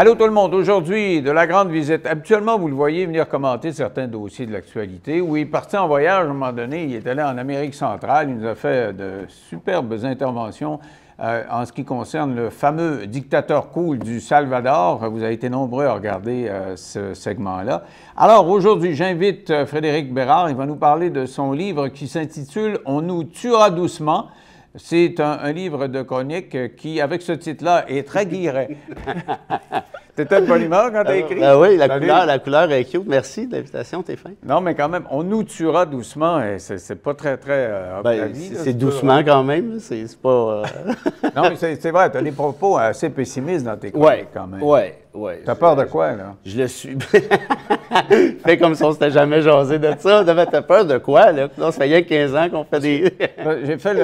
Allô tout le monde, aujourd'hui de la grande visite. Habituellement, vous le voyez venir commenter certains dossiers de l'actualité Oui, il est parti en voyage à un moment donné, il est allé en Amérique centrale, il nous a fait de superbes interventions euh, en ce qui concerne le fameux dictateur cool du Salvador. Vous avez été nombreux à regarder euh, ce segment-là. Alors aujourd'hui, j'invite euh, Frédéric Bérard, il va nous parler de son livre qui s'intitule « On nous tuera doucement ». C'est un, livre de chronique qui, avec ce titre-là, est très guiré. T'étais de bonne quand t'as euh, écrit? Ben oui, la couleur, la couleur est cute. Merci de l'invitation, t'es Non, mais quand même, on nous tuera doucement et c'est pas très, très. Euh, ben, c'est doucement quand même. C'est pas. Euh, non, mais c'est vrai, t'as des propos assez pessimistes dans tes ouais, quand même. Oui, oui. T'as peur de quoi, là? Je le suis. Fais comme si on s'était jamais jasé de ça. T'as peur de quoi, là? Non, ça y a 15 ans qu'on fait des. Ben, j'ai fait le.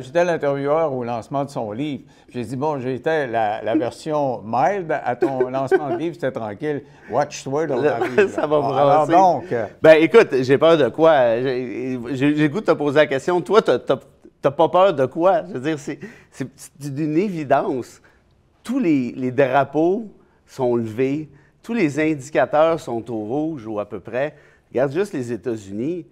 J'étais l'intervieweur au lancement de son livre. J'ai dit, bon, j'étais la, la version mild à ton lancement de livre, c'était tranquille. Watch-toi, Ça va me donc. Euh, ben, écoute, j'ai peur de quoi? J'ai goût de te poser la question. Toi, t'as pas peur de quoi? Je veux dire, c'est d'une évidence. Tous les drapeaux sont levés, tous les indicateurs sont au rouge ou à peu près. Regarde juste les États-Unis.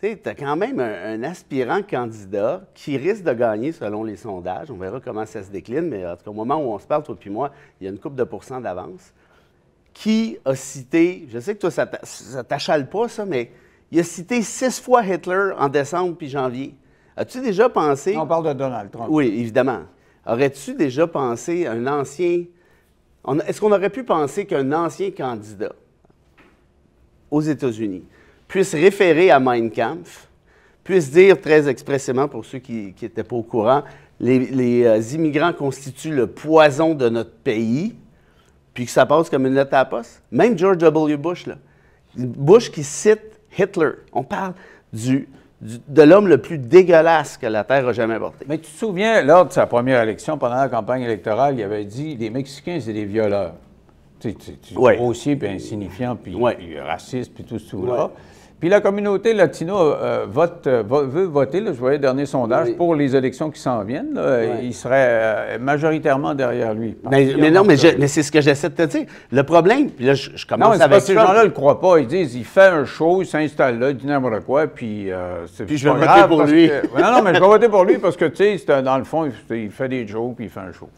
Tu as quand même un, aspirant candidat qui risque de gagner selon les sondages. On verra comment ça se décline, mais en tout cas, au moment où on se parle, toi puis moi, il y a une coupe de pourcents d'avance. Qui a cité, je sais que toi, ça t'achale pas, ça, mais il a cité six fois Hitler en décembre puis janvier. As-tu déjà pensé. On parle de Donald Trump. Oui, évidemment. Aurais-tu déjà pensé un ancien. Est-ce qu'on aurait pu penser qu'un ancien candidat aux États-Unis puisse référer à Mein Kampf, puisse dire très expressément, pour ceux qui n'étaient pas au courant, les, euh, immigrants constituent le poison de notre pays, puis que ça passe comme une lettre à la poste. Même George W. Bush, là. Bush qui cite Hitler. On parle du, de l'homme le plus dégueulasse que la Terre a jamais porté. Mais tu te souviens, lors de sa première élection, pendant la campagne électorale, il avait dit les Mexicains, c'est des violeurs. C'est grossier, puis insignifiant, puis, raciste, puis tout ce là puis la communauté latino euh, euh, veut voter, je voyais le dernier sondage, pour les élections qui s'en viennent. Il serait euh, majoritairement derrière lui. Mais, non, mais, c'est ce que j'essaie de te dire. Le problème, puis là, je, commence non, avec que Ces gens-là ne le croient pas. Ils disent, il fait un show, il s'installe là, il dit n'importe quoi, puis euh, c'est Puis je vais voter pour lui. non, non, mais je vais voter pour lui parce que, tu sais, dans le fond, il fait des shows, puis il fait un show.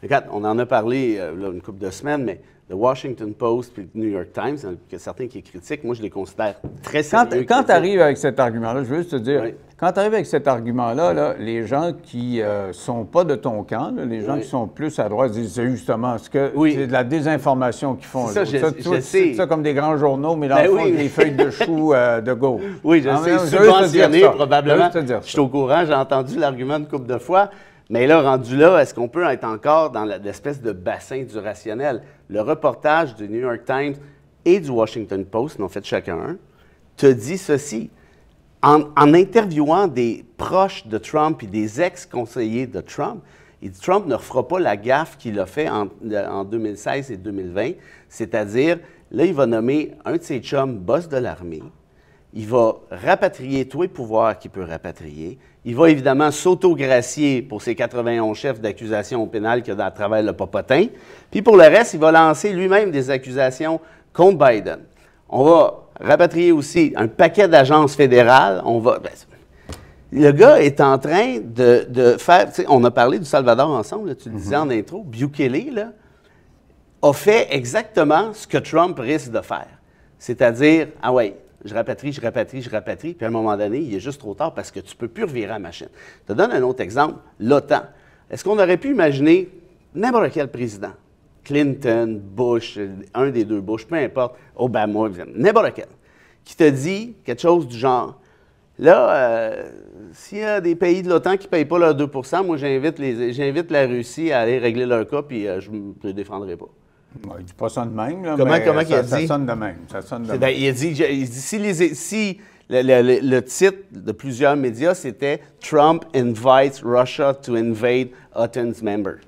Regarde, on en a parlé là, une couple de semaines, mais le Washington Post puis le New York Times, il y a certains qui critiquent. Moi, je les considère très sérieux. Quand, tu arrives avec cet argument-là, je veux juste te dire, quand tu arrives avec cet argument-là, là, les gens qui ne euh, sont pas de ton camp, les gens qui sont plus à droite, disent justement ce que oui. c'est de la désinformation qu'ils font. Ça, je, ça, ça comme des grands journaux, mais dans ben le fond, des feuilles de chou euh, de go. Oui, je sais, subventionné probablement. Je, je suis au courant, j'ai entendu l'argument une couple de fois. Mais là, rendu là, est-ce qu'on peut être encore dans l'espèce de bassin du rationnel? Le reportage du New York Times et du Washington Post, l'ont fait chacun un, te dit ceci. En, interviewant des proches de Trump et des ex-conseillers de Trump, il dit Trump ne refera pas la gaffe qu'il a fait en, en 2016 et 2020, c'est-à-dire, là, il va nommer un de ses chums boss de l'armée, il va rapatrier tous les pouvoirs qu'il peut rapatrier. Il va évidemment s'autogracier pour ses 91 chefs d'accusation pénale qu'il a à travers le popotin. Puis pour le reste, il va lancer lui-même des accusations contre Biden. On va rapatrier aussi un paquet d'agences fédérales. On va, ben, le gars est en train de, faire. On a parlé du Salvador ensemble, tu le mm-hmm. disais en intro. Bukele là, a fait exactement ce que Trump risque de faire. C'est-à-dire, ah ouais, je rapatrie, je rapatrie, je rapatrie, puis à un moment donné, il est juste trop tard parce que tu ne peux plus revirer la machine. Je te donne un autre exemple, l'OTAN. Est-ce qu'on aurait pu imaginer n'importe quel président, Clinton, Bush, un des deux Bush, peu importe, Obama, n'importe quel, qui te dit quelque chose du genre, Là, euh, s'il y a des pays de l'OTAN qui ne payent pas leurs 2 moi, j'invite, la Russie à aller régler leur cas, puis euh, je ne le défendrai pas il ne dit pas ça de même. comment mais comment ça, il a dit? Ça sonne de même. Ça sonne de même. il a dit, il dit si, les, si le, le, titre de plusieurs médias, c'était Trump invites Russia to invade OTAN's members.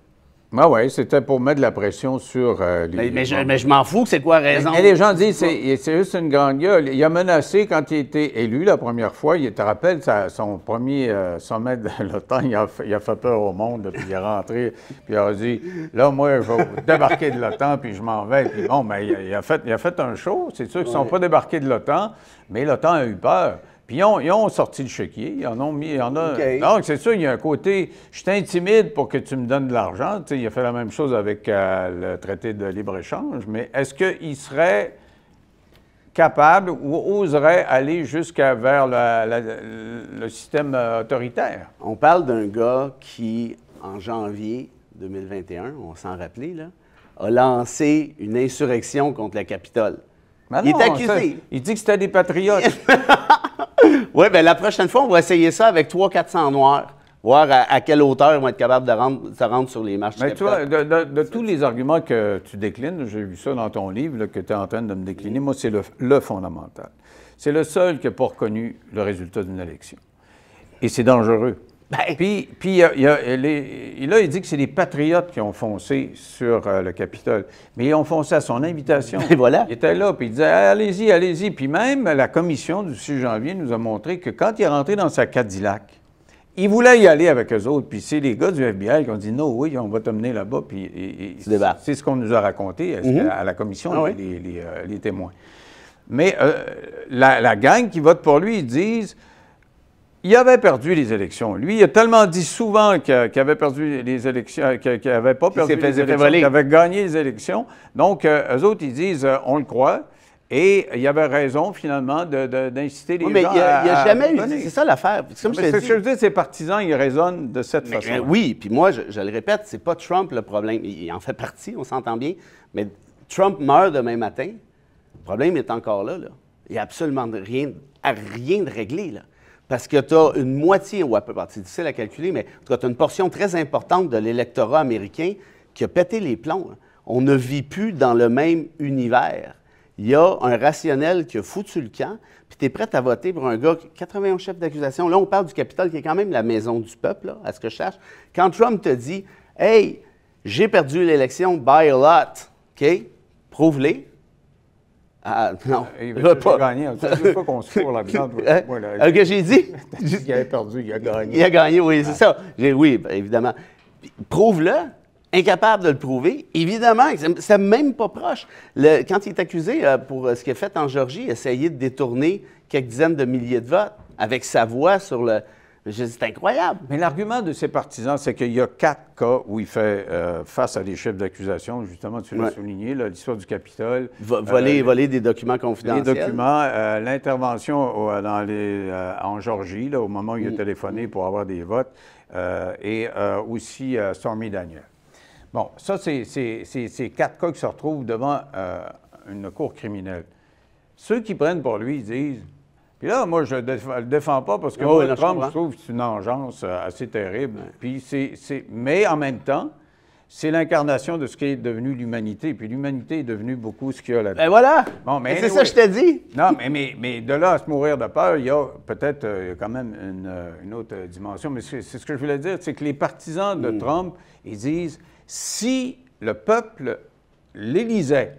Ah oui, c'était pour mettre de la pression sur euh, les. Mais, je, m'en fous que c'est quoi raison. les gens disent c'est, c'est juste une grande gueule. Il a menacé quand il était élu la première fois. Il te rappelle son premier euh, sommet de l'OTAN, il a, fait peur au monde, puis il est rentré, puis il a dit Là, moi, je vais débarquer de l'OTAN, puis je m'en vais. bon, mais ben, il a, fait, un show. C'est sûr qu'ils ne sont pas débarqués de l'OTAN, mais l'OTAN a eu peur. Puis ils ont, sorti le chéquier, ils en ont mis, Donc, c'est sûr, il y a un côté, je t'intimide pour que tu me donnes de l'argent. Tu sais, il a fait la même chose avec euh, le traité de libre-échange, mais est-ce qu'il serait capable ou oserait aller jusqu'à vers le système euh, autoritaire? On parle d'un gars qui, en janvier 2021, on s'en rappelait, là, a lancé une insurrection contre la Capitole. il est accusé. il dit que c'était des patriotes. Oui, bien, la prochaine fois, on va essayer ça avec 300-400 noirs voir à, quelle hauteur ils vont être capables de, rendre, se rendre sur les marches. Mais tu vois, de, tous les arguments que tu déclines, j'ai vu ça dans ton livre que tu es en train de me décliner, moi, c'est le, le, fondamental. C'est le seul qui n'a pas reconnu le résultat d'une élection. Et c'est dangereux. Ben. Puis, il, là, il dit que c'est des patriotes qui ont foncé sur euh, le Capitole. Mais ils ont foncé à son invitation. Et voilà. Il était là, puis il disait ah, Allez-y, allez-y. Puis même la commission du 6 janvier nous a montré que quand il est rentré dans sa Cadillac, il voulait y aller avec eux autres. Puis c'est les gars du FBI qui ont dit Non, oui, on va mener là-bas. Puis c'est ce qu'on nous a raconté euh, mhm. à, la commission, ah euh, les, témoins. Mais la gang qui vote pour lui, ils disent il avait perdu les élections. Lui, il a tellement dit souvent qu'il avait perdu les élections, euh, qu'il n'avait pas perdu les élections, qu'il avait gagné les élections. Donc, euh, eux autres, ils disent, euh, on le croit. Et il avait raison, finalement, d'inciter les oui, mais gens. Mais il n'y a, jamais eu. C'est ça l'affaire. Comme ce que je ces partisans, ils raisonnent de cette façon. oui, puis moi, je, le répète, c'est pas Trump le problème. Il en fait partie, on s'entend bien. Mais Trump meurt demain matin. Le problème est encore là. Il n'y a absolument rien, rien de réglé. Là parce que tu as une moitié, ou à peu près, c'est difficile à calculer, mais tu as une portion très importante de l'électorat américain qui a pété les plombs. On ne vit plus dans le même univers. Il y a un rationnel qui a foutu le camp, puis tu es prêt à voter pour un gars, 81 chefs d'accusation. Là, on parle du capital qui est quand même la maison du peuple, à ce que je cherche. Quand Trump te dit Hey, j'ai perdu l'élection by a lot, OK, prouve-les. Ah, non. Il veut pas. gagner. qu'on se que hein? j'ai dit? il avait perdu, il a gagné. Il a gagné, oui, c'est ah. ça. Oui, ben, évidemment. Prouve-le. Incapable de le prouver. Évidemment, c'est même pas proche. quand il est accusé euh, pour euh, ce qu'il a fait en Georgie, essayer de détourner quelques dizaines de milliers de votes avec sa voix sur le, c'est incroyable. Mais l'argument de ses partisans, c'est qu'il y a quatre cas où il fait euh, face à des chefs d'accusation. Justement, tu l'as souligné, l'histoire du Capitole. voler, euh, voler des documents confidentiels. Des documents. Euh, l'intervention en Georgie, là, au moment où il a mm. téléphoné pour avoir des votes, et aussi Stormy Daniel. Bon, ça, c'est quatre cas qui se retrouvent devant une cour criminelle. Ceux qui prennent pour lui, ils disent puis là, moi, je ne le défends pas parce que oh, Trump, je, trouve c'est une engeance euh, assez terrible. Puis c'est, Mais en même temps, c'est l'incarnation de ce qui est devenu l'humanité. Puis l'humanité est devenue beaucoup ce qu'il y a là-dedans. Ben voilà! Bon, mais c'est ça que je t'ai dit! non, mais, mais, de là à se mourir de peur, il y a peut-être euh, quand même une, euh, autre dimension. Mais c'est ce que je voulais dire, c'est que les partisans de hmm. Trump, ils disent si le peuple l'élisait,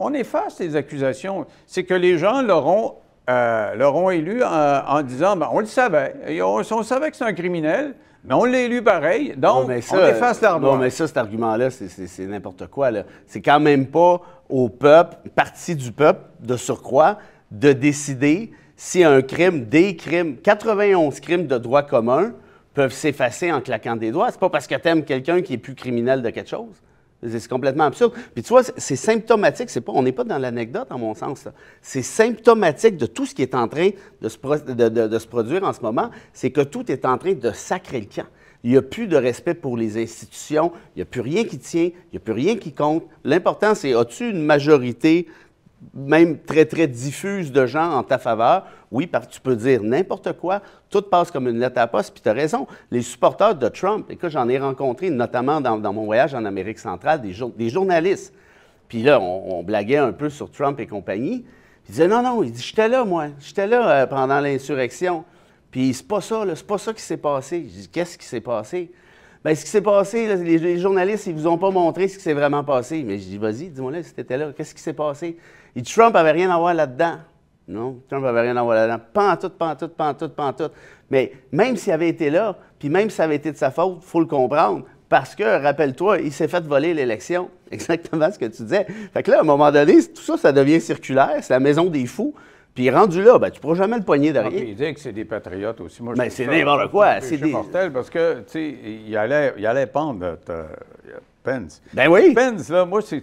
on efface les accusations, c'est que les gens l'auront euh, leur ont élu euh, en, disant ben, on le savait. On, savait que c'est un criminel, mais on l'a élu pareil. Donc, on efface l'argument. Non, mais ça, cet argument-là, c'est n'importe quoi. C'est quand même pas au peuple, partie du peuple, de surcroît, de décider si un crime, des crimes, 91 crimes de droit commun peuvent s'effacer en claquant des doigts. C'est pas parce que t'aimes quelqu'un qui est plus criminel de quelque chose. C'est complètement absurde. Puis tu vois, c'est symptomatique. C'est pas, on n'est pas dans l'anecdote, en mon sens. C'est symptomatique de tout ce qui est en train de se, de se produire en ce moment. C'est que tout est en train de sacrer le camp. Il n'y a plus de respect pour les institutions. Il n'y a plus rien qui tient. Il n'y a plus rien qui compte. L'important, c'est as-tu une majorité même très, très diffuse de gens en ta faveur. Oui, parce que tu peux dire n'importe quoi, tout passe comme une lettre à poste, puis tu as raison. Les supporters de Trump, écoute, j'en ai rencontré, notamment dans, mon voyage en Amérique centrale, des, journalistes. Puis là, on, blaguait un peu sur Trump et compagnie. Ils disait non, non, il dit j'étais là, moi, j'étais là euh, pendant l'insurrection. Puis c'est pas ça, c'est pas ça qui s'est passé. Je dis qu'est-ce qui s'est passé? Bien, ce qui s'est passé, les, journalistes, ils vous ont pas montré ce qui s'est vraiment passé. Mais je dis, vas-y, dis-moi là, si là, qu'est-ce qui s'est passé? Et Trump n'avait rien à voir là-dedans. Non, Trump n'avait rien à voir là-dedans. Pantoute, pantoute, pantoute, pantoute. Mais même s'il avait été là, puis même si ça avait été de sa faute, il faut le comprendre. Parce que, rappelle-toi, il s'est fait voler l'élection. Exactement ce que tu disais. Fait que là, à un moment donné, tout ça, ça devient circulaire. C'est la maison des fous. Puis rendu là, ben, tu ne pourras jamais le poignet derrière. Ah, il dit que c'est des patriotes aussi. Moi, Mais c'est n'importe quoi. C'est des... mortel parce que, tu sais, il allait, il allait pendre. Euh, Pence. Ben oui. Pence, là, moi, c'est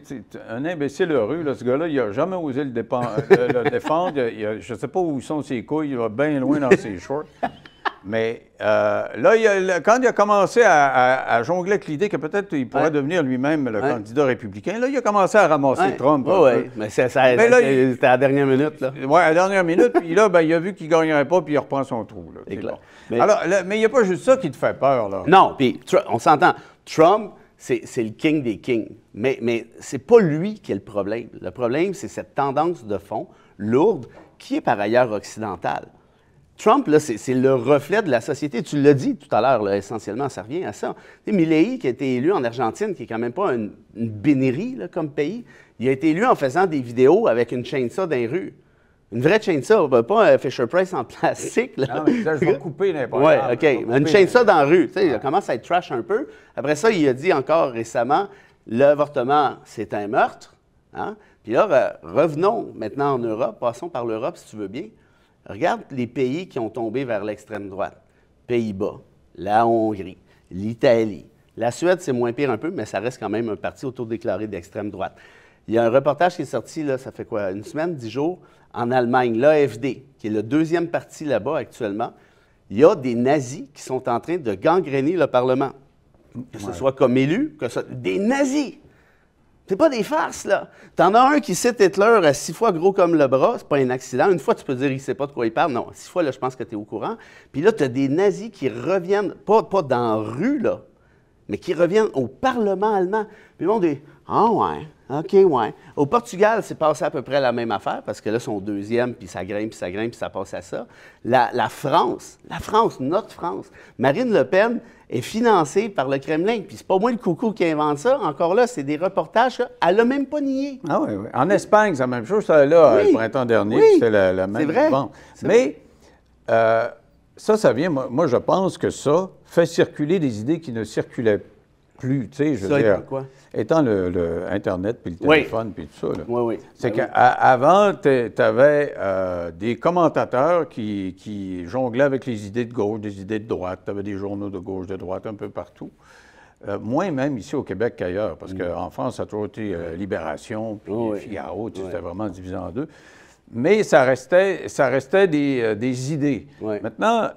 un imbécile heureux. ce gars-là, il n'a jamais osé le, euh, défendre. je ne sais pas où sont ses couilles. Il va bien loin dans ses shorts. Mais euh, là, quand il a commencé à, jongler avec l'idée que peut-être il pourrait devenir lui-même le candidat républicain, là, il a commencé à ramasser Trump. oui, mais c'était à la dernière minute. Oui, à la dernière minute. puis là, ben, il a vu qu'il ne gagnerait pas, puis il reprend son trou. Mais... Alors, mais il n'y a pas juste ça qui te fait peur. Là. Non, puis on s'entend. Trump, c'est le king des kings. Mais, mais c'est pas lui qui est le problème. Le problème, c'est cette tendance de fond lourde qui est par ailleurs occidentale. Trump, là, c'est le reflet de la société. Tu l'as dit tout à l'heure, essentiellement, ça revient à ça. Tu qui a été élu en Argentine, qui n'est quand même pas une, une comme pays, il a été élu en faisant des vidéos avec une chaîne ça dans les une vraie chainsaw, ben, pas un Fisher Price en plastique. Là. Non, mais ça, se couper n'importe Oui, OK. une chainsaw euh, dans la rue. Tu commence à être trash un peu. Après ça, il a dit encore récemment l'avortement, c'est un meurtre. Hein? Puis là, revenons maintenant en Europe. Passons par l'Europe, si tu veux bien. Regarde les pays qui ont tombé vers l'extrême droite Pays-Bas, la Hongrie, l'Italie. La Suède, c'est moins pire un peu, mais ça reste quand même un parti autodéclaré d'extrême droite. Il y a un reportage qui est sorti, là, ça fait quoi, une semaine, dix jours, en Allemagne, l'AFD, qui est le deuxième parti là-bas actuellement, il y a des nazis qui sont en train de gangréner le Parlement. Que ce soit comme élu, que ce... des nazis! C'est pas des farces, là. T'en as un qui cite Hitler à six fois gros comme le bras, c'est pas un accident. Une fois, tu peux dire il sait pas de quoi il parle. Non, six fois, là, je pense que tu es au courant. Puis là, tu as des nazis qui reviennent, pas, dans la rue, là, mais qui reviennent au Parlement allemand. Puis ils vont dire Ah, ouais, OK, ouais. Au Portugal, c'est passé à peu près la même affaire parce que là, son deuxième, puis ça grimpe, puis ça grimpe, puis ça passe à ça. La, France, la France, notre France, Marine Le Pen est financée par le Kremlin. Puis c'est pas moins le coucou qui invente ça. Encore là, c'est des reportages Elle la même pas nié. Ah oui, En Espagne, c'est la même chose. Ça, là, le printemps dernier, c'était la, même. C'est vrai. Mais euh, ça, ça vient, moi, moi, je pense que ça fait circuler des idées qui ne circulaient pas plus, tu sais, je veux dire, étant le, Internet, puis le téléphone, puis tout ça. C'est ben qu'avant, tu avais euh, des commentateurs qui, jonglaient avec les idées de gauche, des idées de droite, tu avais des journaux de gauche, de droite, un peu partout. Euh, moins même ici au Québec qu'ailleurs, parce mm. qu'en France, ça a toujours été euh, Libération, puis Figaro, c'était vraiment divisé en deux. Mais ça restait, ça restait des, des idées. Maintenant,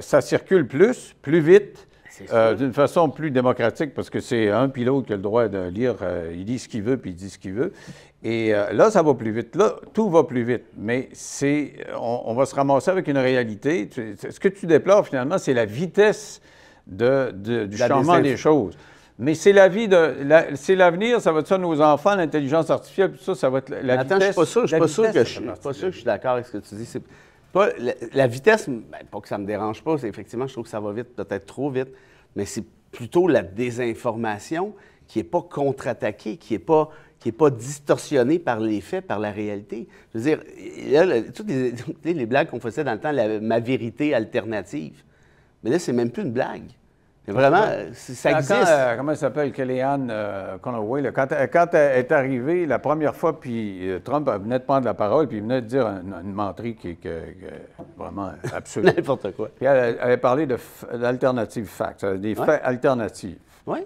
ça circule plus, plus vite, euh, d'une façon plus démocratique, parce que c'est un pilote qui a le droit de lire, euh, il dit ce qu'il veut, puis il dit ce qu'il veut. Et euh, là, ça va plus vite. Là, tout va plus vite. Mais c'est, on, va se ramasser avec une réalité. ce que tu déplores, finalement, c'est la vitesse de, du changement des choses. Mais c'est la vie de. c'est l'avenir, ça va être ça, nos enfants, l'intelligence artificielle, tout ça, ça va être la, la vitesse. Attends, je ne suis pas sûr, je suis pas sûr que je, suis d'accord avec ce que tu dis. pas, la, vitesse, ben, pas que ça me dérange pas, c'est effectivement, je trouve que ça va vite, peut-être trop vite mais c'est plutôt la désinformation qui n'est pas contre-attaquée, qui n'est pas qui pas par les faits, par la réalité. Je veux dire, là, toutes, les, blagues qu'on faisait dans le temps, ma vérité alternative, mais là, c'est même plus une blague. Vraiment, ça existe. Quand, euh, comment elle s'appelle, Kellyanne euh, quand, elle est arrivée la première fois, puis euh, Trump venait de prendre la parole, puis il venait de dire une, une qui est vraiment absolue. N'importe quoi. Puis elle, avait parlé d'alternative fact, euh, des faits alternatifs.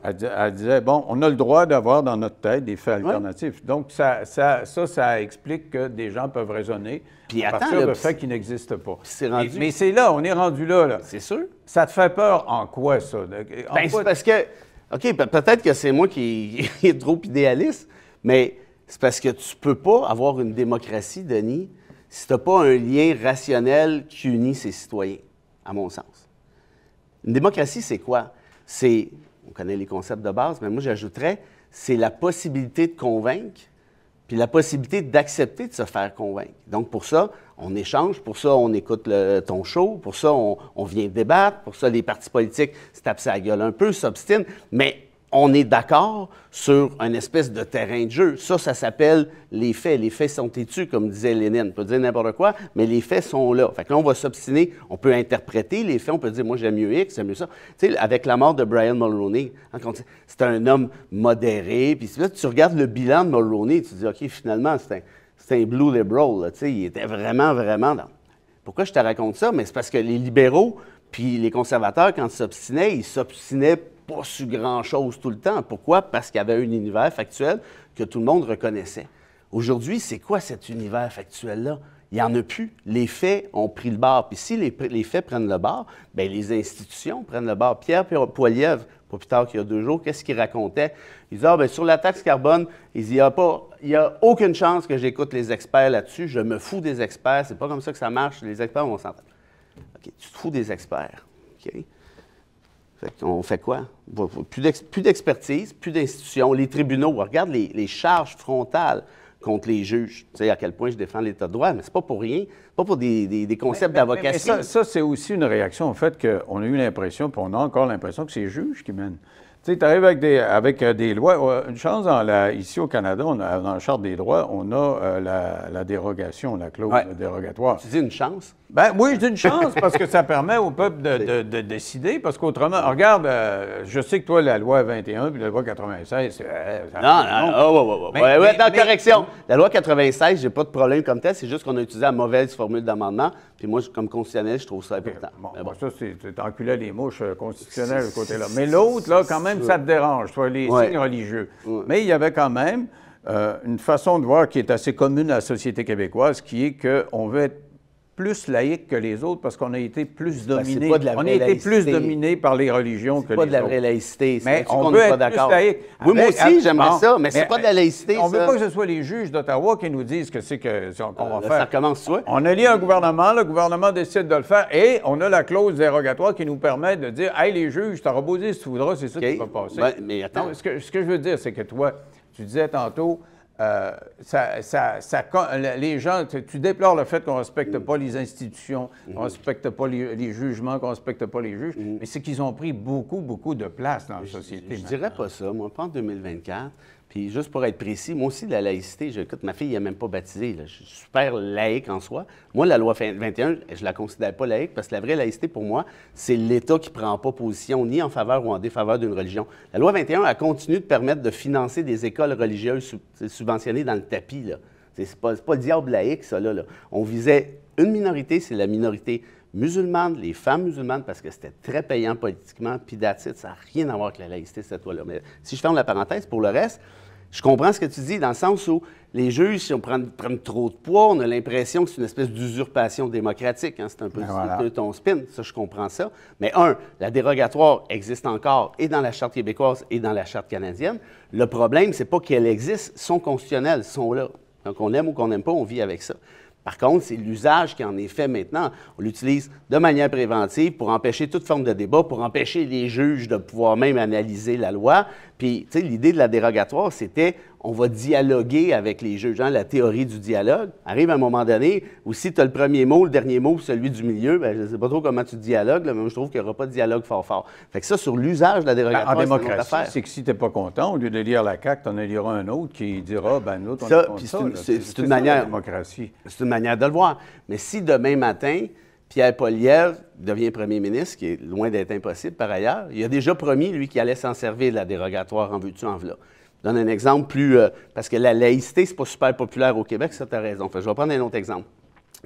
Elle, disait, bon, on a le droit d'avoir dans notre tête des faits alternatifs. Donc, ça, ça, ça, explique que des gens peuvent raisonner puis à partir de faits qui n'existent pas. mais c'est là, on est rendu là. C'est sûr. Ça te fait peur en quoi, ça? En ben, parce que, OK, peut-être que c'est moi qui est trop idéaliste, mais c'est parce que tu peux pas avoir une démocratie, Denis, si tu n'as pas un lien rationnel qui unit ses citoyens, à mon sens. Une démocratie, c'est quoi? C'est, on connaît les concepts de base, mais moi j'ajouterais, c'est la possibilité de convaincre, puis la possibilité d'accepter de se faire convaincre. Donc pour ça, on échange, pour ça, on écoute le, ton show, pour ça, on, vient débattre, pour ça, les partis politiques se tapent sa gueule un peu, s'obstinent, mais on est d'accord sur un espèce de terrain de jeu. Ça, ça s'appelle les faits. Les faits sont têtus, comme disait Lénine. On peut dire n'importe quoi, mais les faits sont là. Fait que là, on va s'obstiner. On peut interpréter les faits. On peut dire, moi, j'aime mieux X, j'aime mieux ça. Tu sais, avec la mort de Brian Mulroney, c'est un homme modéré. Puis tu regardes le bilan de Mulroney, tu dis, OK, finalement, c'est un c'est un blue liberal, tu sais, il était vraiment, vraiment dans... Pourquoi je te raconte ça? Mais c'est parce que les libéraux puis les conservateurs, quand ils s'obstinaient, ils s'obstinaient pas sur grand-chose tout le temps. Pourquoi? Parce qu'il y avait un univers factuel que tout le monde reconnaissait. Aujourd'hui, c'est quoi cet univers factuel-là? Il n'y en a plus. Les faits ont pris le bar. Puis si les, faits prennent le bar, bien, les institutions prennent le bord. Pierre Poilievre, pas plus tard qu'il y a deux jours, qu'est-ce qu'ils racontait? Ils disent ah, bien, sur la taxe carbone, il n'y a, a aucune chance que j'écoute les experts là-dessus. Je me fous des experts. C'est pas comme ça que ça marche. Les experts, vont s'entendre. OK, tu te fous des experts. OK? Fait on fait quoi? Plus d'expertise, plus d'institutions. Les tribunaux, regarde les charges frontales contre les juges. Tu sais à quel point je défends l'État de droit, mais c'est pas pour rien, pas pour des, des, concepts d'avocation. Ça, ça c'est aussi une réaction au fait qu'on a eu l'impression, puis on a encore l'impression que c'est les juges qui mènent. Tu sais, tu avec des, euh, lois. Euh, une chance, ici au Canada, dans la Charte des droits, on a euh, la, dérogation, la clause dérogatoire. Tu dis une chance? Ben oui, je dis une chance parce que ça permet au peuple de, décider. Parce qu'autrement, regarde, je sais que toi, la loi 21 puis la loi 96, c'est. non, non, ah Oh, ouais, ouais, ouais, correction. La loi 96, j'ai pas de problème comme tel. C'est juste qu'on a utilisé la mauvaise formule d'amendement. Puis moi, comme constitutionnel, je trouve ça important. Bon, ça, c'est enculé les mouches constitutionnelles, côté-là. Mais l'autre, là, quand même, même ça te dérange, soit les signes religieux. Mais il y avait quand même euh, une façon de voir qui est assez commune à la société québécoise, qui est qu'on veut être plus laïque que les autres parce qu'on a été plus ben, dominé. on a été plus dominé par les religions que les autres. C'est pas de la vraie laïcité. Mais on, on peut être pas plus laïque. Oui, moi aussi, j'aimerais ça, mais, ce c'est pas de la laïcité. On ne veut pas que ce soit les juges d'Ottawa qui nous disent que c'est qu'on euh, va faire. Ça commence soit. On a lié un gouvernement, le gouvernement décide de le faire et on a la clause dérogatoire qui nous permet de dire, hey les juges, t'as beau dire si tu voudras, c'est ça qui va passer. mais attends. ce que je veux dire, c'est que toi, tu disais tantôt. Euh, ça, les gens, tu, déplores le fait qu'on ne respecte pas les institutions, mm-hmm. qu'on ne respecte pas les, jugements, qu'on ne respecte pas les juges, mm-hmm. mais c'est qu'ils ont pris beaucoup, beaucoup de place dans la société. Je, ne dirais pas ça. Moi, pas en 2024, puis juste pour être précis, moi aussi, la laïcité, j'écoute. ma fille n'est même pas baptisée. Je suis super laïque en soi. Moi, la loi 21, je ne la considère pas laïque parce que la vraie laïcité, pour moi, c'est l'État qui ne prend pas position ni en faveur ou en défaveur d'une religion. La loi 21, a continué de permettre de financer des écoles religieuses subventionnées dans le tapis. Ce n'est pas, le diable laïque, ça. Là, On visait une minorité, c'est la minorité musulmane, les femmes musulmanes, parce que c'était très payant politiquement, puis d'attitude, ça n'a rien à voir avec la laïcité, cette loi-là. Mais si je ferme la parenthèse, pour le reste, je comprends ce que tu dis dans le sens où les juges, si on prend, trop de poids, on a l'impression que c'est une espèce d'usurpation démocratique. Hein. C'est un peu ben voilà. ton spin, ça, je comprends ça. Mais un, la dérogatoire existe encore et dans la Charte québécoise et dans la Charte canadienne. Le problème, c'est pas qu'elle existe, sont constitutionnels, sont là. Donc, on aime ou qu'on n'aime pas, on vit avec ça. Par contre, c'est l'usage qui en est fait maintenant. On l'utilise de manière préventive pour empêcher toute forme de débat, pour empêcher les juges de pouvoir même analyser la loi, puis, tu sais, l'idée de la dérogatoire, c'était on va dialoguer avec les juges. Hein, la théorie du dialogue arrive à un moment donné où si tu as le premier mot, le dernier mot, celui du milieu, bien, je ne sais pas trop comment tu dialogues, mais je trouve qu'il n'y aura pas de dialogue fort fort. Fait que ça, sur l'usage de la dérogatoire, ben, c'est que si tu n'es pas content, au lieu de lire la CAQ, tu en liras un autre qui dira, ben nous, on ça, est C'est une, une, C'est une manière de le voir. Mais si demain matin, Pierre Poliev devient premier ministre, qui est loin d'être impossible par ailleurs. Il a déjà promis, lui, qu'il allait s'en servir de la dérogatoire en veux-tu, en v'là. Je donne un exemple plus. Euh, parce que la laïcité, c'est pas super populaire au Québec, ça, tu as raison. je vais prendre un autre exemple.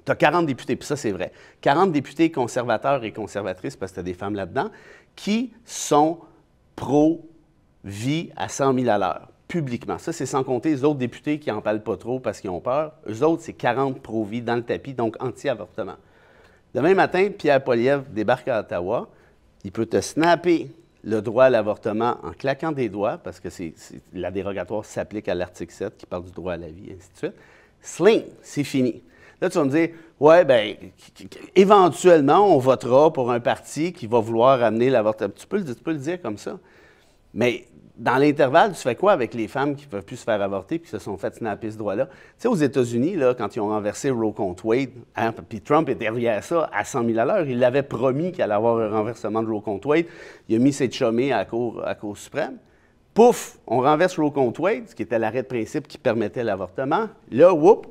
Tu as 40 députés, puis ça, c'est vrai. 40 députés conservateurs et conservatrices, parce que tu as des femmes là-dedans, qui sont pro-vie à 100 000 à l'heure publiquement. Ça, c'est sans compter les autres députés qui n'en parlent pas trop parce qu'ils ont peur. Eux autres, c'est 40 pro-vie dans le tapis, donc anti-avortement. Demain matin, Pierre Poliev débarque à Ottawa. Il peut te snapper le droit à l'avortement en claquant des doigts, parce que c'est, la dérogatoire s'applique à l'article 7 qui parle du droit à la vie, et ainsi de suite. Sling, c'est fini. Là, tu vas me dire, ouais, ben, éventuellement, on votera pour un parti qui va vouloir amener l'avortement. tu peux le dire comme ça. Mais dans l'intervalle, tu fais quoi avec les femmes qui ne peuvent plus se faire avorter puis qui se sont fait snapper ce droit-là? Tu sais, aux États-Unis, quand ils ont renversé Roe contre Wade, hein, puis Trump est derrière ça à 100 000 à l'heure, il avait promis qu'il allait avoir un renversement de Roe contre Wade. Il a mis ses chômés à la cour, suprême. Pouf, on renverse Roe contre Wade, ce qui était l'arrêt de principe qui permettait l'avortement. Là, whoop,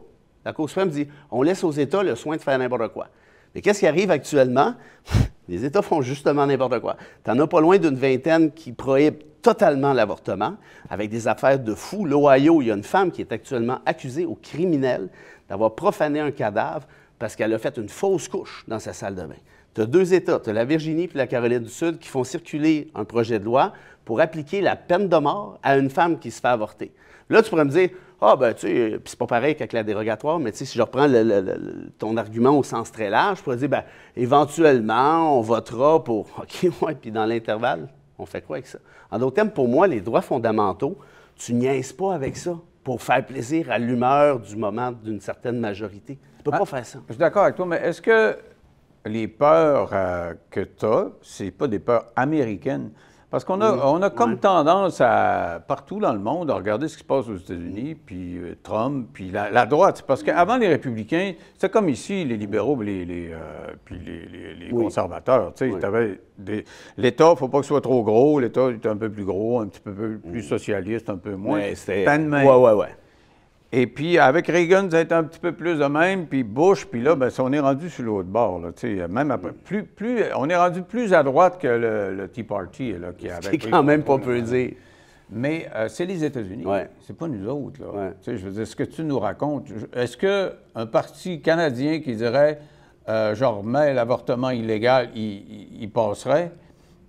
la Cour suprême dit on laisse aux États le soin de faire n'importe quoi. Mais qu'est-ce qui arrive actuellement? Les États font justement n'importe quoi. Tu n'en as pas loin d'une vingtaine qui prohibent totalement l'avortement, avec des affaires de fous. L'Ohio, il y a une femme qui est actuellement accusée au criminel d'avoir profané un cadavre parce qu'elle a fait une fausse couche dans sa salle de bain. Tu as deux États, tu as la Virginie et la Caroline du Sud qui font circuler un projet de loi pour appliquer la peine de mort à une femme qui se fait avorter. Là, tu pourrais me dire, ah, ben, tu sais, euh, c'est pas pareil qu'avec la dérogatoire, mais tu sais, si je reprends ton argument au sens très large, je pourrais dire, ben, éventuellement, on votera pour. OK, ouais, puis dans l'intervalle, on fait quoi avec ça? En d'autres termes, pour moi, les droits fondamentaux, tu niaises pas avec ça pour faire plaisir à l'humeur du moment d'une certaine majorité. Tu peux ah, pas faire ça. Je suis d'accord avec toi, mais est-ce que les peurs euh, que tu as, c'est pas des peurs américaines? Parce qu'on a, on a comme tendance à, partout dans le monde, à regarder ce qui se passe aux États-Unis, puis euh, Trump, puis la, droite. Parce qu'avant les républicains, c'est comme ici, les libéraux, les, les, euh, puis les, conservateurs. L'État, il ne faut pas que ce soit trop gros. L'État est un peu plus gros, un petit peu plus mm. socialiste, un peu moins. de c'était... Ouais, ouais, ouais. Et puis, avec Reagan, ça a un petit peu plus de même, puis Bush, puis là, ben, on est rendu sur l'autre bord, là, même après, mm. plus, plus, on est rendu plus à droite que le, Tea Party, là, qui avait... C'est quand même pas peu dire. Mais euh, c'est les États-Unis, c'est pas nous autres, je veux dire, ce que tu nous racontes, est-ce qu'un parti canadien qui dirait, euh, genre, mais l'avortement illégal, il passerait?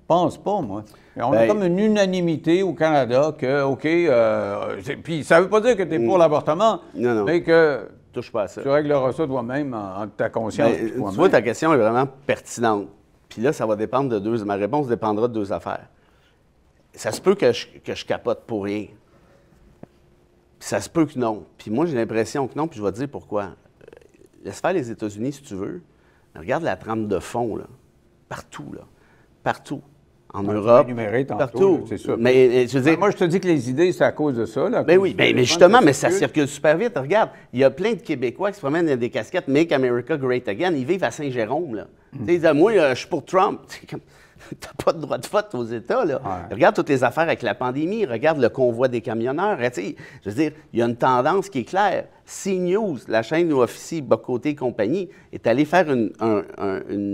pense pas, moi. On a ben, comme une unanimité au Canada que, OK, euh, puis ça veut pas dire que tu es pour mm. l'avortement, mais que touche pas ça. tu régleras ça toi-même en, ta conscience. Ben, tu vois, ta question est vraiment pertinente. Puis là, ça va dépendre de deux. Ma réponse dépendra de deux affaires. Ça se peut que je, capote pour rien. ça se peut que non. Puis moi, j'ai l'impression que non, puis je vais te dire pourquoi. Euh, laisse faire les États-Unis si tu veux. Mais regarde la trame de fond, là. Partout, là. Partout en Europe. partout. Mais, euh, ben, moi, je te dis que les idées, c'est à cause de ça. Là, ben ben, mais oui, justement, mais ça circule super vite. Regarde, il y a plein de Québécois qui se promènent avec des casquettes Make America Great Again. Ils vivent à Saint-Jérôme. Mm. Ils disent, moi, euh, je suis pour Trump. T'as pas de droit de vote aux États, là. Regarde toutes les affaires avec la pandémie, regarde le convoi des camionneurs. je veux dire, il y a une tendance qui est claire. CNews, la chaîne où officie Bocoté et compagnie, est allée faire une,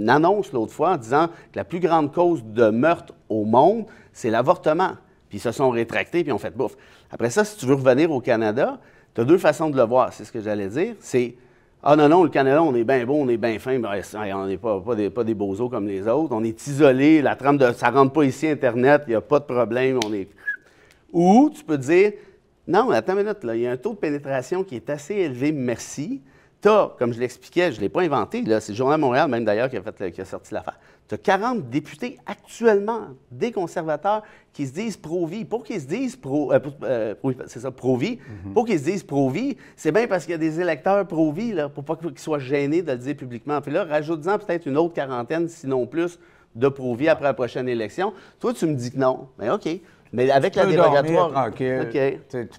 annonce l'autre fois en disant que la plus grande cause de meurtre au monde, c'est l'avortement. Puis ils se sont rétractés, puis ont fait bouffe. Après ça, si tu veux revenir au Canada, tu as deux façons de le voir, c'est ce que j'allais dire. C'est ah non, non, le Canada, on est bien beau, on est bien fin, mais on n'est pas, des, beaux os comme les autres. On est isolé, la trame de. ça ne rentre pas ici Internet, il n'y a pas de problème, on est. Ou tu peux dire Non, attends une minute, là, il y a un taux de pénétration qui est assez élevé, merci as, comme je l'expliquais, je ne l'ai pas inventé, c'est le Journal Montréal même d'ailleurs qui, a sorti l'affaire. Tu as 40 députés actuellement, des conservateurs, qui se disent pro-vie. Pour qu'ils se disent pro, euh, euh, pro-vie, mhm. pour qu'ils disent pro-vie, c'est bien parce qu'il y a des électeurs pro-vie, pour pas qu'ils soient gênés de le dire publiquement. Puis là, rajoute peut-être une autre quarantaine, sinon plus, de pro-vie après la prochaine élection. Toi, tu me dis que non. Mais ben, OK. Mais avec la dérogatoire. Tu,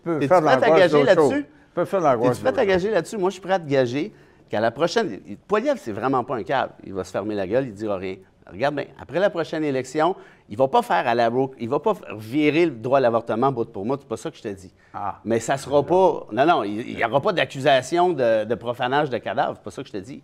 peux faire de là-dessus? Peux faire la Tu prêt à gager là-dessus? Moi, je suis prêt à te gager qu'à la prochaine. Poiliev, c'est vraiment pas un câble. Il va se fermer la gueule, il dira rien. Regarde bien, après la prochaine élection, il va pas faire à la il va pas virer le droit à l'avortement bout pour moi, c'est pas ça que je te dis. Ah. Mais ça sera ah. pas. Non, non, il n'y aura pas d'accusation de, de, profanage de cadavre, c'est pas ça que je te dis.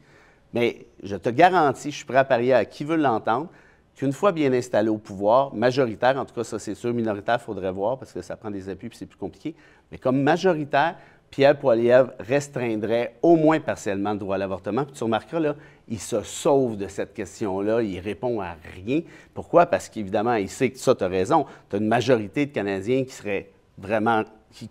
Mais je te garantis, je suis prêt à parier à qui veut l'entendre, qu'une fois bien installé au pouvoir, majoritaire, en tout cas, ça c'est sûr, minoritaire, il faudrait voir parce que ça prend des appuis et c'est plus compliqué, mais comme majoritaire, Pierre Poilievre restreindrait au moins partiellement le droit à l'avortement. Puis tu remarqueras, là, il se sauve de cette question-là, il répond à rien. Pourquoi? Parce qu'évidemment, il sait que ça, tu as raison. Tu as une majorité de Canadiens qui seraient vraiment. qui,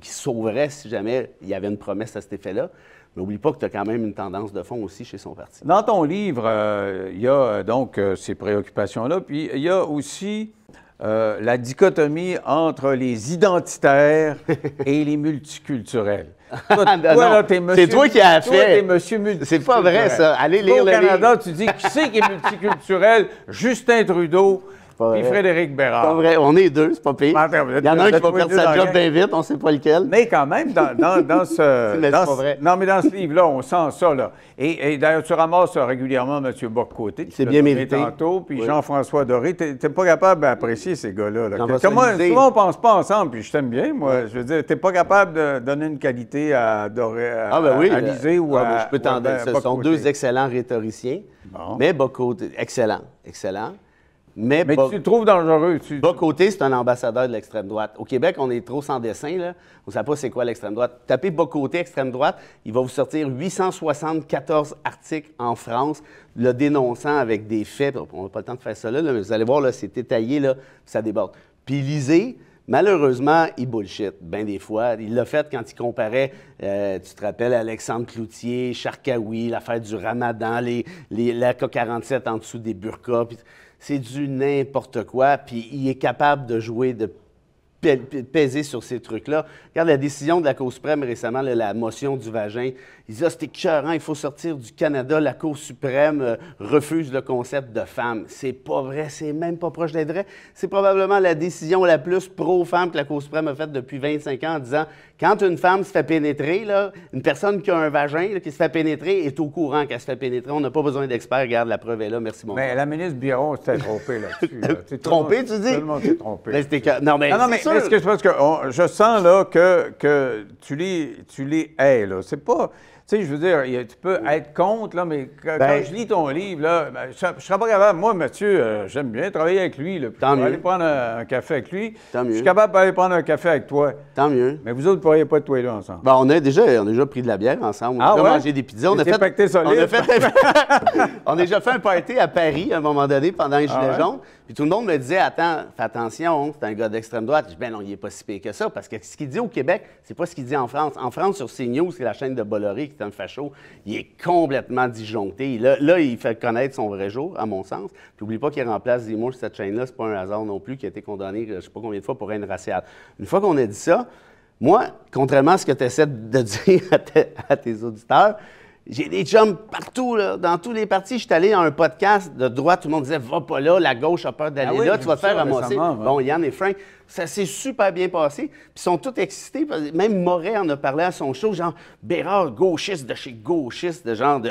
qui, sauveraient si jamais il y avait une promesse à cet effet-là. Mais n'oublie pas que tu as quand même une tendance de fond aussi chez son parti. Dans ton livre, euh, il y a euh, donc euh, ces préoccupations-là, puis il y a aussi euh, la dichotomie entre les identitaires et les multiculturels. Ah, c'est toi qui as fait. C'est pas vrai, ça. Allez lire Au Canada, tu dis qui c'est qui est multiculturel? Justin Trudeau. Puis Frédéric Bérard. Pas vrai. On est deux, c'est pas pire. Il y en a un qui va perdre sa job bien vite, on ne sait pas lequel. Mais quand même, dans, dans, ce. Non, mais dans ce livre-là, on sent ça. Là. Et, d'ailleurs, tu ramasses régulièrement M. Bocquet. C'est bien mérité. Tantôt, puis Jean-François Doré. Tu pas capable d'apprécier ces gars-là. Là. Moi, souvent, on ne pense pas ensemble, puis je t'aime bien, moi. Je veux dire, tu pas capable de donner une qualité à Doré, à, ah, ben ben, ou ah, ben, à. je peux t'en dire, Ce sont deux excellents rhétoriciens. Mais Bocquet, excellent, excellent. Mais, tu le trouves dangereux. Tu... Bocoté, c'est un ambassadeur de l'extrême droite. Au Québec, on est trop sans dessin. Là. On ne sait pas c'est quoi l'extrême droite. Tapez Bocoté, extrême droite, il va vous sortir 874 articles en France le dénonçant avec des faits. On n'a pas le temps de faire ça là, mais vous allez voir, c'est détaillé, là, ça déborde. Puis lisez, Malheureusement, il bullshit, bien des fois. Il l'a fait quand il comparait, euh, tu te rappelles, Alexandre Cloutier, Charkaoui, l'affaire du Ramadan, les, les la K-47 en dessous des burkas c'est du n'importe quoi, puis il est capable de jouer, de peser sur ces trucs-là. Regarde la décision de la Cour suprême récemment, la motion du vagin. Ils disent ah, c'est il faut sortir du Canada. La Cour suprême euh, refuse le concept de femme. C'est pas vrai, c'est même pas proche d'être vrai. C'est probablement la décision la plus pro-femme que la Cour suprême a faite depuis 25 ans en disant quand une femme se fait pénétrer, là, une personne qui a un vagin, qui se fait pénétrer, est au courant qu'elle se fait pénétrer. On n'a pas besoin d'experts. Regarde, la preuve est là. Merci, beaucoup. Mais la ministre Biron s'est trompée là-dessus. trompée, tu dis? Tout le monde s'est trompé. non, mais, non, non, mais, sûr. -ce que, parce que je sens là, que, tu les, tu hais. Là. C'est pas... Tu sais, je veux dire, tu peux être contre, là, mais quand, ben, je lis ton livre, là, ben, je ne serais pas capable. Moi, Mathieu, euh, j'aime bien travailler avec lui. tant mieux. aller prendre un, café avec lui. Tant mieux. Je suis capable d'aller prendre un café avec toi. Tant mieux. Mais vous autres, vous ne pourriez pas être toi les ensemble. Ben, on, a déjà, on a déjà pris de la bière ensemble. On a ah mangé des pizzas. On a, fait, on a on a déjà fait un party à Paris à un moment donné pendant les ah Gilets jaunes. Puis tout le monde me disait, attends, fais attention, c'est un gars d'extrême droite. Je dis, ben non, il n'est pas si pire que ça, parce que ce qu'il dit au Québec, c'est pas ce qu'il dit en France. En France, sur CNews, c'est la chaîne de Bolloré qui est un facho, il est complètement disjoncté. Là, il fait connaître son vrai jour, à mon sens. Puis n'oublie pas qu'il remplace Zimou sur cette chaîne-là, c'est pas un hasard non plus, qui a été condamné, euh, je ne sais pas combien de fois, pour haine raciale. Une fois qu'on a dit ça, moi, contrairement à ce que tu essaies de dire à tes auditeurs, j'ai des jumps partout, là, dans tous les partis. Je suis allé à un podcast de droite, tout le monde disait Va pas là, la gauche a peur d'aller ah là, tu vas te faire ramasser. Bon, Yann et Frank, ça s'est super bien passé. Puis ils sont tous excités. Même Moret en a parlé à son show, genre Bérard, gauchiste de chez gauchiste, de genre de.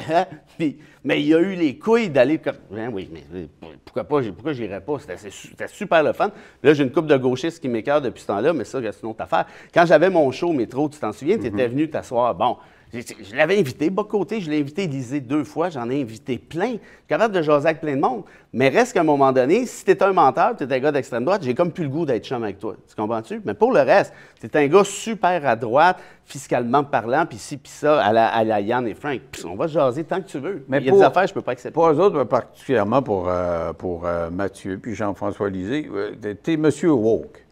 mais il a eu les couilles d'aller hein, oui, mais pourquoi pas, pourquoi j'irais pas? C'était super le fun. Là, j'ai une coupe de gauchistes qui m'écœurent depuis ce temps-là, mais ça, c'est une autre affaire. Quand j'avais mon show, métro, tu t'en souviens, tu étais mm-hmm. venu t'asseoir. Bon. Je l'avais invité, bas-côté, je l'ai invité Élisée deux fois, j'en ai invité plein. Je suis capable de jaser avec plein de monde. Mais reste qu'à un moment donné, si t'es un menteur, t'es un gars d'extrême droite, j'ai comme plus le goût d'être chum avec toi. Tu comprends-tu? Mais pour le reste, t'es un gars super à droite, fiscalement parlant, puis si puis ça, à la, Yann et Frank. on va jaser tant que tu veux. Mais Il y a des affaires, je peux pas accepter. Pour eux autres, particulièrement pour, euh, pour euh, Mathieu puis Jean-François Lisée, euh, t'es monsieur woke.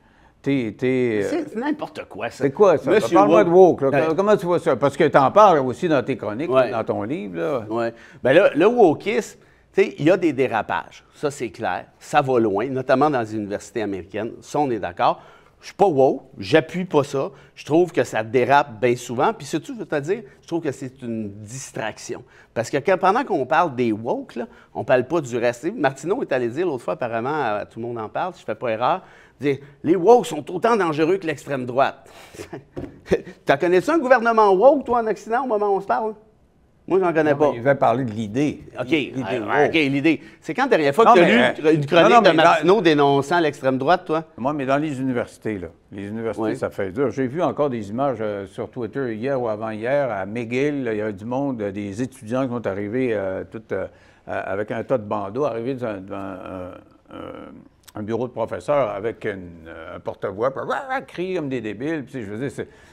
Euh, c'est n'importe quoi, ça. C'est quoi, ça? Parle-moi de woke. Ben, comment tu vois ça? Parce que tu en parles aussi dans tes chroniques, dans ton livre. Là. Ben, le « là, le sais, il y a des dérapages. Ça, c'est clair. Ça va loin, notamment dans les universités américaines. Ça, on est d'accord. Je suis pas woke. J'appuie pas ça. Je trouve que ça dérape bien souvent. Puis surtout, je veux te dire, je trouve que c'est une distraction. Parce que pendant qu'on parle des woke, on on parle pas du reste. Martineau est allé dire l'autre fois, apparemment, Tout le monde en parle, si je fais pas erreur les woke sont autant dangereux que l'extrême droite. T'as connais-tu un gouvernement woke, toi, en Occident, au moment où on se parle? Moi, j'en connais pas. Il va parler de l'idée. OK, l'idée. c'est quand dernière fois que tu as lu euh, une chronique de Martineau dénonçant l'extrême droite, toi? Moi, mais dans les universités, là. Les universités, ça fait dur. J'ai vu encore des images euh, sur Twitter hier ou avant-hier à McGill. Il y a du monde, euh, des étudiants qui sont arrivés avec un tas de bandeaux, arrivés devant un bureau de professeur avec euh, un porte-voix, qui crie comme des débiles. Puis, je veux dire,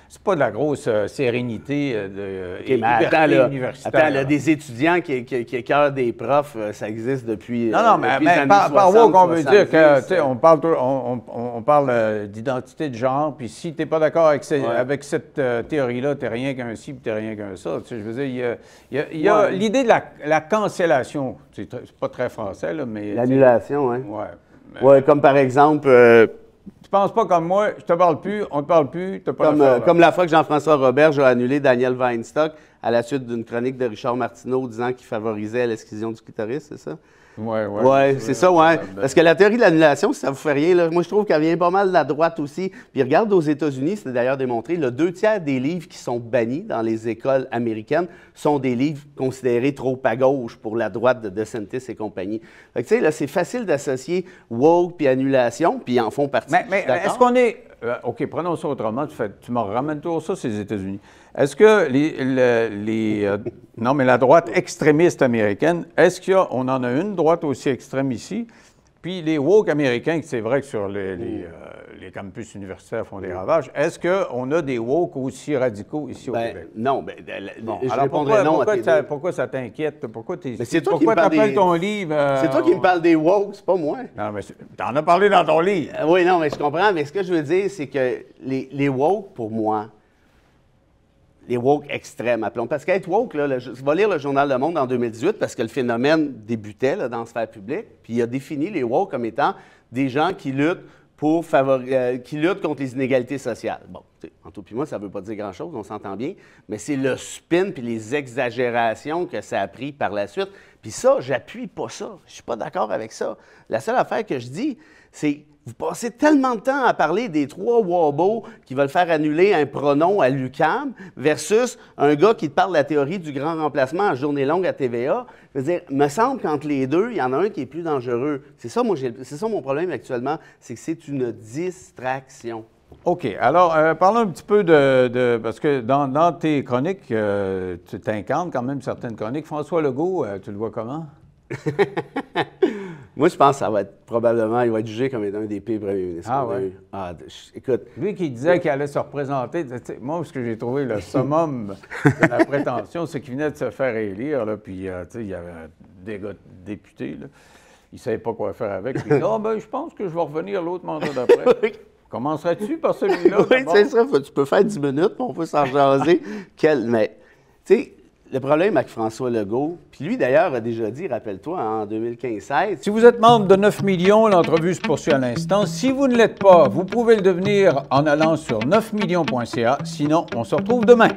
c'est pas de la grosse euh, sérénité euh, de okay, attends, là, des étudiants qui, qui, qui écœurent des profs, ça existe depuis. Non, non, mais, par, où qu'on veut dire que, on parle, on, on, parle d'identité de genre, puis si t'es pas d'accord avec, avec cette théorie-là, t'es rien qu'un ci, puis t'es rien qu'un ça. je veux dire, il y a l'idée de la, la cancellation. C'est pas très français, là, mais. L'annulation, hein. Ouais. Oui, comme par exemple. Euh, tu penses pas comme moi, je te parle plus, on te parle plus, t'as pas comme, euh, comme la fois que Jean-François Robert a annulé Daniel Weinstock à la suite d'une chronique de Richard Martineau disant qu'il favorisait l'exclusion du guitariste, c'est ça? Ouais, ouais. c'est ça, ouais. Parce que la théorie de l'annulation, si ça vous fait rien, là, moi, je trouve qu'elle vient pas mal de la droite aussi. Puis regarde aux États-Unis, c'est d'ailleurs démontré, le deux tiers des livres qui sont bannis dans les écoles américaines sont des livres considérés trop à gauche pour la droite de DeSantis et compagnie. tu sais, là, c'est facile d'associer woke puis annulation, puis ils en font partie. Mais, mais est-ce qu'on est. Euh, OK, prenons ça autrement. Tu, fais, tu me ramènes toujours ça, c'est les États-Unis. Est-ce que les, euh, non, mais la droite extrémiste américaine, est-ce qu'on en a une droite aussi extrême ici? Puis les woke américains, c'est vrai que sur mm. euh, les, campus universitaires font des ravages, est-ce qu'on a des woke aussi radicaux ici au ben, Québec? Non, mais ben, je alors pourquoi, non pourquoi, ça, pourquoi ça t'inquiète? Pourquoi tu Pourquoi t'appelles ton livre? Euh, c'est toi qui me parles des woke, c'est pas moi. Non, mais t'en as parlé dans ton livre. oui, non, mais je comprends, mais ce que je veux dire, c'est que les, les woke, pour moi, les woke extrêmes, appelons. Parce qu'être woke, là, je vais lire le Journal Le Monde en 2018 parce que le phénomène débutait dans la sphère publique, puis il a défini les woke comme étant des gens qui luttent pour favoriser, euh, qui luttent contre les inégalités sociales. Bon, en tout cas, moi, ça ne veut pas dire grand-chose, on s'entend bien, mais c'est le spin puis les exagérations que ça a pris par la suite. Puis ça, j'appuie pas ça. Je suis pas d'accord avec ça. La seule affaire que je dis, c'est vous passez tellement de temps à parler des trois wobos qui veulent faire annuler un pronom à l'UCAM versus un gars qui te parle de la théorie du grand remplacement en journée longue à TVA. Je veux dire, me semble qu'entre les deux, il y en a un qui est plus dangereux. C'est ça, moi, c'est ça mon problème actuellement, c'est que c'est une distraction. OK. Alors, euh, parlons un petit peu de. parce que dans, tes chroniques, euh, tu t'incarnes quand même certaines chroniques. François Legault, euh, tu le vois comment? Moi, je pense que ça va être probablement, il va être jugé comme étant un des pires premiers ministres. Ah, oui? Ah, écoute. Lui qui disait qu'il allait se représenter, moi, ce que j'ai trouvé le summum de la prétention, c'est qu'il venait de se faire élire, puis euh, il y avait des gars députés, là. il ne savait pas quoi faire avec. Puis, oh, ah, ben, je pense que je vais revenir l'autre mandat d'après. oui. Commencerais-tu par celui-là? oui, ça. Tu peux faire 10 minutes, on peut s'en jaser. Quel, mais, tu sais, le problème avec François Legault, puis lui d'ailleurs a déjà dit, rappelle-toi, hein, en 2015-16. Si vous êtes membre de 9 millions, l'entrevue se poursuit à l'instant. Si vous ne l'êtes pas, vous pouvez le devenir en allant sur 9millions.ca. Sinon, on se retrouve demain.